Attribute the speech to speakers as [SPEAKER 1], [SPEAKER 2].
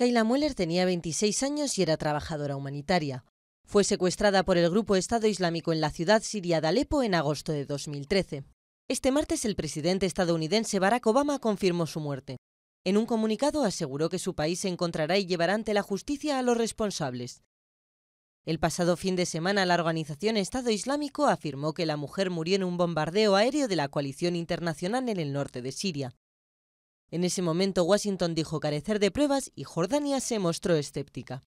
[SPEAKER 1] Kayla Mueller tenía 26 años y era trabajadora humanitaria. Fue secuestrada por el grupo Estado Islámico en la ciudad siria de Alepo en agosto de 2013. Este martes el presidente estadounidense Barack Obama confirmó su muerte. En un comunicado aseguró que su país se encontrará y llevará ante la justicia a los responsables. El pasado fin de semana la organización Estado Islámico afirmó que la mujer murió en un bombardeo aéreo de la coalición internacional en el norte de Siria. En ese momento Washington dijo carecer de pruebas y Jordania se mostró escéptica.